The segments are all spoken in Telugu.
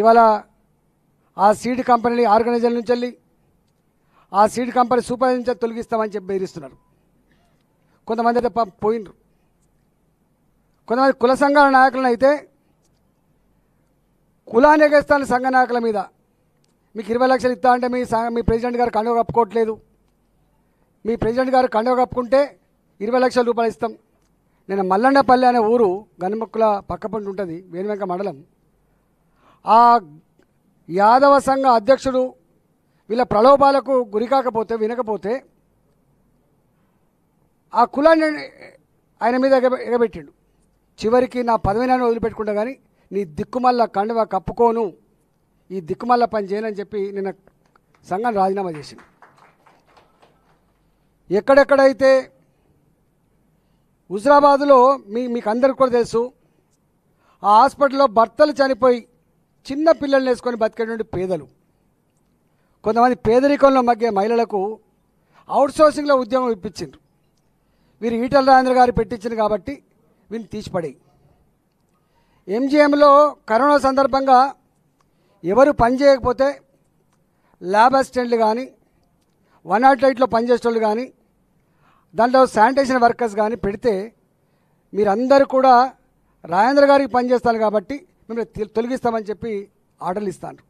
ఇవాళ ఆ సీడ్ కంపెనీని ఆర్గనైజర్ నుంచి వెళ్ళి ఆ సీడ్ కంపెనీ సూపర్ నుంచి తొలగిస్తామని చెప్పి బెదిరిస్తున్నారు కొంతమంది అయితే పోయినరు కొంతమంది కుల సంఘాల నాయకులను అయితే కులాన్ని ఎగేస్తాను సంఘ నాయకుల మీద మీకు ఇరవై లక్షలు ఇస్తా అంటే మీ మీ ప్రెసిడెంట్ గారు కండువ కప్పుకోవట్లేదు మీ ప్రెసిడెంట్ గారు కండువ కప్పుకుంటే ఇరవై లక్షల రూపాయలు ఇస్తాం నేను మల్లండపల్లి అనే ఊరు పక్క పంట ఉంటుంది వేణువెంక మండలం ఆ యాదవ సంఘ అధ్యక్షుడు వీళ్ళ ప్రలోభాలకు గురికాకపోతే వినకపోతే ఆ కులాన్ని ఆయన మీద ఎగ ఎగబెట్టిండు చివరికి నా పదవి నన్ను వదిలిపెట్టుకుంటా కానీ నీ దిక్కుమల్ల కండువ కప్పుకోను ఈ దిక్కుమల్ల పని చేయనని చెప్పి నిన్న సంఘం రాజీనామా చేసింది ఎక్కడెక్కడైతే హుజరాబాదులో మీ మీకు అందరికి కూడా తెలుసు ఆ హాస్పిటల్లో భర్తలు చనిపోయి చిన్న పిల్లల్ని వేసుకొని బతికేటువంటి పేదలు కొంతమంది పేదరికంలో మగ్గే మహిళలకు అవుట్సోర్సింగ్లో ఉద్యోగం ఇప్పించిండ్రు వీరు ఈటల రాజేంద్ర గారు పెట్టించింది కాబట్టి వీళ్ళు తీసిపడి ఎంజీఎంలో కరోనా సందర్భంగా ఎవరు పని చేయకపోతే ల్యాబ్ అసిస్టెంట్లు కానీ వన్ నాట్ ఎయిట్లో పనిచేసేటోళ్ళు కానీ దాంట్లో శానిటేషన్ వర్కర్స్ కానీ పెడితే మీరందరూ కూడా రాజేంద్ర గారికి పనిచేస్తారు కాబట్టి మిమ్మల్ని తొలగిస్తామని చెప్పి ఆర్డర్లు ఇస్తాను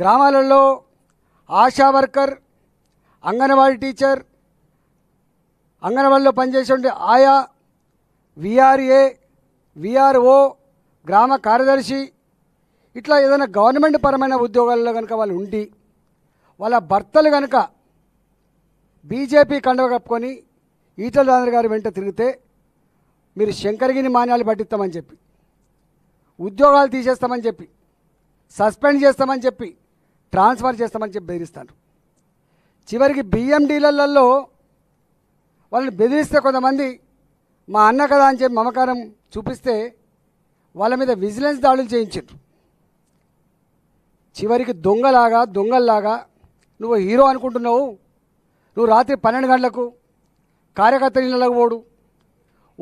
గ్రామాలలో ఆశా వర్కర్ అంగన్వాడీ టీచర్ అంగన్వాడీలో పనిచేసే ఆయా విఆర్ఏ విఆర్ఓ గ్రామ కార్యదర్శి ఇట్లా ఏదైనా గవర్నమెంట్ పరమైన ఉద్యోగాల్లో కనుక వాళ్ళు ఉండి వాళ్ళ భర్తలు కనుక బీజేపీ కండవ కప్పుకొని ఈటల రాజేంద్ర గారి వెంట తిరిగితే మీరు శంకరగిని మాన్యాలు పట్టిస్తామని చెప్పి ఉద్యోగాలు తీసేస్తామని చెప్పి సస్పెండ్ చేస్తామని చెప్పి ట్రాన్స్ఫర్ చేస్తామని చెప్పి బెదిరిస్తారు చివరికి బియ్యం డీలర్లలో వాళ్ళని బెదిరిస్తే కొంతమంది మా అన్న కదా అని చెప్పి మమకారం చూపిస్తే వాళ్ళ మీద విజిలెన్స్ దాడులు చేయించారు చివరికి దొంగలాగా దొంగల్లాగా నువ్వు హీరో అనుకుంటున్నావు నువ్వు రాత్రి పన్నెండు గంటలకు కార్యకర్తల ఇళ్ళకు పోడు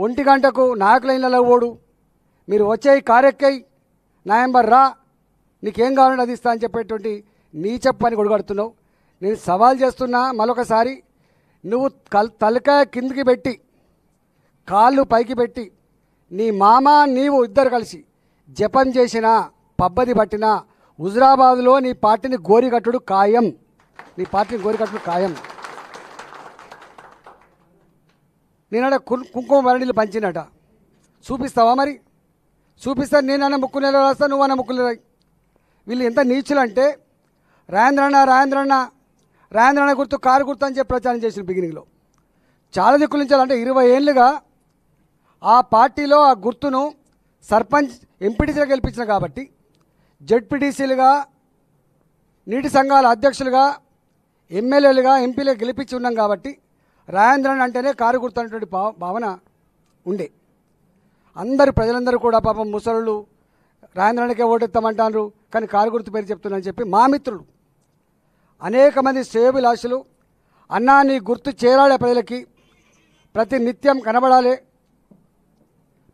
ఒంటి గంటకు నాయకుల ఇళ్ళకు పోడు మీరు వచ్చే కారెక్కై నాయంబర్ రా నీకేం కావాలని అది ఇస్తా అని చెప్పేటువంటి నీ చెప్పని గొడగడుతున్నావు నేను సవాల్ చేస్తున్నా మరొకసారి నువ్వు కల్ తలకాయ కిందికి పెట్టి కాళ్ళు పైకి పెట్టి నీ మామ నీవు ఇద్దరు కలిసి జపం చేసిన పబ్బది పట్టిన హుజరాబాద్లో నీ పార్టీని గోరికట్టుడు ఖాయం నీ పార్టీని గోరికట్టుడు ఖాయం కుం కుంకుమ మరణీలు పంచినట చూపిస్తావా మరి చూపిస్తాను నేనన్న ముక్కు నెల రాస్తా అన్న ముక్కు నెల వీళ్ళు ఎంత నీచులు అంటే రాయంద్రన్న రాయంద్రన్న రాయంద్రన్న గుర్తు కారు గుర్తు అని చెప్పి ప్రచారం చేసిన బిగినింగ్లో చాలా దిక్కుల నుంచి అంటే ఇరవై ఏళ్ళుగా ఆ పార్టీలో ఆ గుర్తును సర్పంచ్ ఎంపీటీసీగా గెలిపించిన కాబట్టి జెడ్పీటీసీలుగా నీటి సంఘాల అధ్యక్షులుగా ఎమ్మెల్యేలుగా ఎంపీలుగా గెలిపించి ఉన్నాం కాబట్టి రాయంద్రన్ అంటేనే కారు గుర్తు అనేటువంటి భావన ఉండే అందరు ప్రజలందరూ కూడా పాపం ముసలు రాజేంద్రానికే ఓటెత్తామంటారు కానీ కారు గుర్తు పేరు చెప్తున్నారని చెప్పి మా మిత్రులు అనేక మంది సేవిలాసులు అన్నా నీ గుర్తు చేరాడే ప్రజలకి ప్రతి నిత్యం కనబడాలి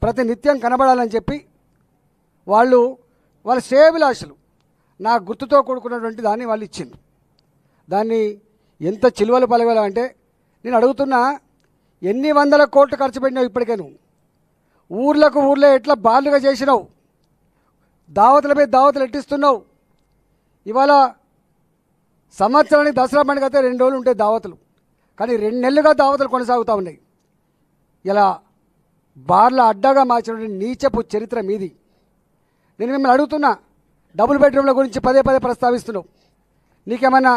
ప్రతి నిత్యం కనబడాలని చెప్పి వాళ్ళు వాళ్ళ సేవిలాసులు నా గుర్తుతో కూడుకున్నటువంటి దాన్ని వాళ్ళు ఇచ్చింది దాన్ని ఎంత చిలువలు పలగలం అంటే నేను అడుగుతున్నా ఎన్ని వందల కోట్లు ఖర్చు పెట్టినావు ఇప్పటికే నువ్వు ఊర్లకు ఊర్లే ఎట్లా బాలుగా చేసినావు మీద దావతులు ఎట్టిస్తున్నావు ఇవాళ సంవత్సరానికి దసరా పండుగ అయితే రెండు రోజులు ఉంటాయి దావతులు కానీ రెండు నెలలుగా దావతులు కొనసాగుతూ ఉన్నాయి ఇలా బార్ల అడ్డాగా మార్చినటువంటి నీచపు చరిత్ర మీది నేను మిమ్మల్ని అడుగుతున్నా డబుల్ బెడ్రూమ్ల గురించి పదే పదే ప్రస్తావిస్తున్నావు నీకేమన్నా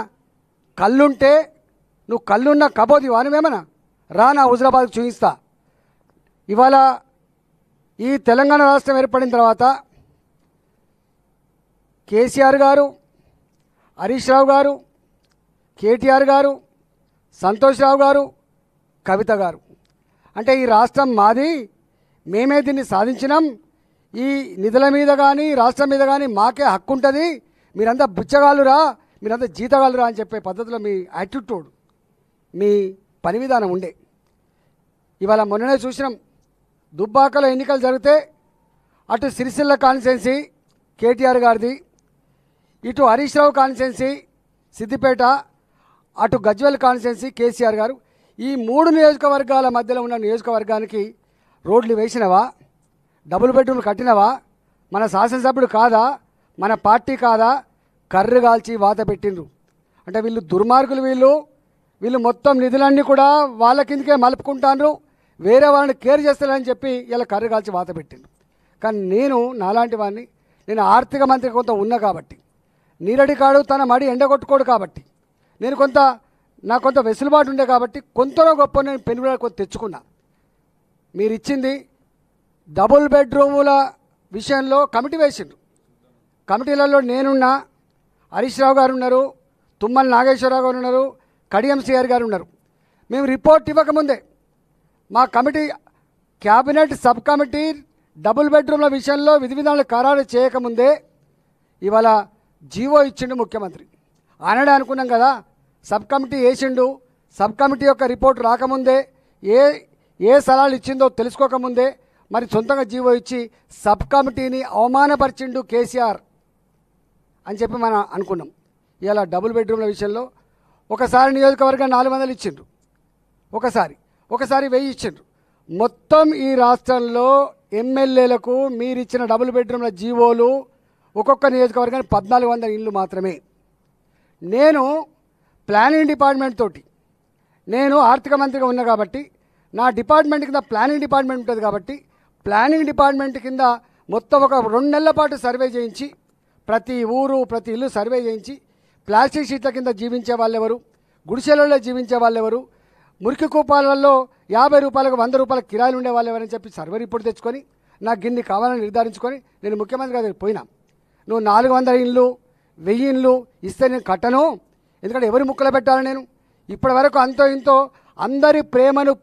కళ్ళుంటే నువ్వు కళ్ళున్న కబోదివా నువ్వేమన్నా రా నా హుజరాబాద్కి చూపిస్తా ఇవాళ ఈ తెలంగాణ రాష్ట్రం ఏర్పడిన తర్వాత కేసీఆర్ గారు హరీష్ రావు గారు కేటీఆర్ గారు సంతోష్ రావు గారు కవిత గారు అంటే ఈ రాష్ట్రం మాది మేమే దీన్ని సాధించినాం ఈ నిధుల మీద కానీ రాష్ట్రం మీద కానీ మాకే హక్కు ఉంటుంది మీరంతా బుచ్చగాలురా మీరంతా జీతగాలురా అని చెప్పే పద్ధతిలో మీ యాటిట్యూడ్ మీ పని విధానం ఉండే ఇవాళ మొన్ననే చూసినాం దుబ్బాకలో ఎన్నికలు జరిగితే అటు సిరిసిల్ల కాన్స్టిట్యున్సీ కేటీఆర్ గారిది ఇటు హరీష్ రావు కాన్స్టిట్యున్సీ సిద్దిపేట అటు గజ్వల్ కాన్స్టిట్యున్సీ కేసీఆర్ గారు ఈ మూడు నియోజకవర్గాల మధ్యలో ఉన్న నియోజకవర్గానికి రోడ్లు వేసినవా డబుల్ బెడ్రూమ్లు కట్టినవా మన శాసనసభ్యుడు కాదా మన పార్టీ కాదా కర్రు కాల్చి వాత పెట్టిండ్రు అంటే వీళ్ళు దుర్మార్గులు వీళ్ళు వీళ్ళు మొత్తం నిధులన్నీ కూడా వాళ్ళ కిందకే మలుపుకుంటాండ్రు వేరే వాళ్ళని కేర్ చేస్తానని చెప్పి ఇలా కర్రు కాల్చి వాత పెట్టిండు కానీ నేను నాలాంటి వాడిని నేను ఆర్థిక మంత్రి కొంత ఉన్నా కాబట్టి నీరడి కాడు తన మడి ఎండగొట్టుకోడు కాబట్టి నేను కొంత నాకు కొంత వెసులుబాటు ఉండే కాబట్టి కొంతలో గొప్ప నేను పెనుగుడ కొంత తెచ్చుకున్నా మీరు ఇచ్చింది డబుల్ బెడ్రూముల విషయంలో కమిటీ వేసిండ్రు కమిటీలలో నేనున్నా హరీష్ రావు గారు ఉన్నారు తుమ్మల నాగేశ్వరరావు గారు ఉన్నారు కడియం సిఆర్ గారు ఉన్నారు మేము రిపోర్ట్ ఇవ్వకముందే మా committee cabinet sub committee double బెడ్రూమ్ల విషయంలో విధి విధానాలు ఖరారు చేయకముందే ఇవాళ జీవో ఇచ్చిండు ముఖ్యమంత్రి ఆయననే అనుకున్నాం కదా సబ్ కమిటీ వేసిండు సబ్ కమిటీ యొక్క రిపోర్ట్ రాకముందే ఏ ఏ సలహాలు ఇచ్చిందో తెలుసుకోకముందే మరి సొంతంగా జీవో ఇచ్చి సబ్ కమిటీని అవమానపరిచిండు కేసీఆర్ అని చెప్పి మనం అనుకున్నాం ఇవాళ డబుల్ బెడ్రూమ్ల విషయంలో ఒకసారి నియోజకవర్గం నాలుగు వందలు ఇచ్చిండ్రు ఒకసారి ఒకసారి వేయించారు మొత్తం ఈ రాష్ట్రంలో ఎమ్మెల్యేలకు మీరిచ్చిన డబుల్ బెడ్రూమ్ల జీవోలు ఒక్కొక్క నియోజకవర్గానికి పద్నాలుగు వందల ఇళ్ళు మాత్రమే నేను ప్లానింగ్ డిపార్ట్మెంట్ తోటి నేను ఆర్థిక మంత్రిగా ఉన్నా కాబట్టి నా డిపార్ట్మెంట్ కింద ప్లానింగ్ డిపార్ట్మెంట్ ఉంటుంది కాబట్టి ప్లానింగ్ డిపార్ట్మెంట్ కింద మొత్తం ఒక రెండు నెలల పాటు సర్వే చేయించి ప్రతి ఊరు ప్రతి ఇల్లు సర్వే చేయించి ప్లాస్టిక్ షీట్ల కింద జీవించే వాళ్ళెవరు గుడిసెలలో జీవించే వాళ్ళెవరు మురికి కూపాలలో యాభై రూపాయలకు వంద రూపాయల కిరాయిలు ఉండేవాళ్ళు ఎవరని చెప్పి సర్వే రిపోర్ట్ తెచ్చుకొని నాకు గిన్ని కావాలని నిర్ధారించుకొని నేను ముఖ్యమంత్రి గారికి పోయినా నువ్వు నాలుగు వందల ఇండ్లు వెయ్యి ఇండ్లు ఇస్తే నేను కట్టను ఎందుకంటే ఎవరి ముక్కలు పెట్టాలి నేను ఇప్పటి వరకు అంతో ఇంతో అందరి ప్రేమను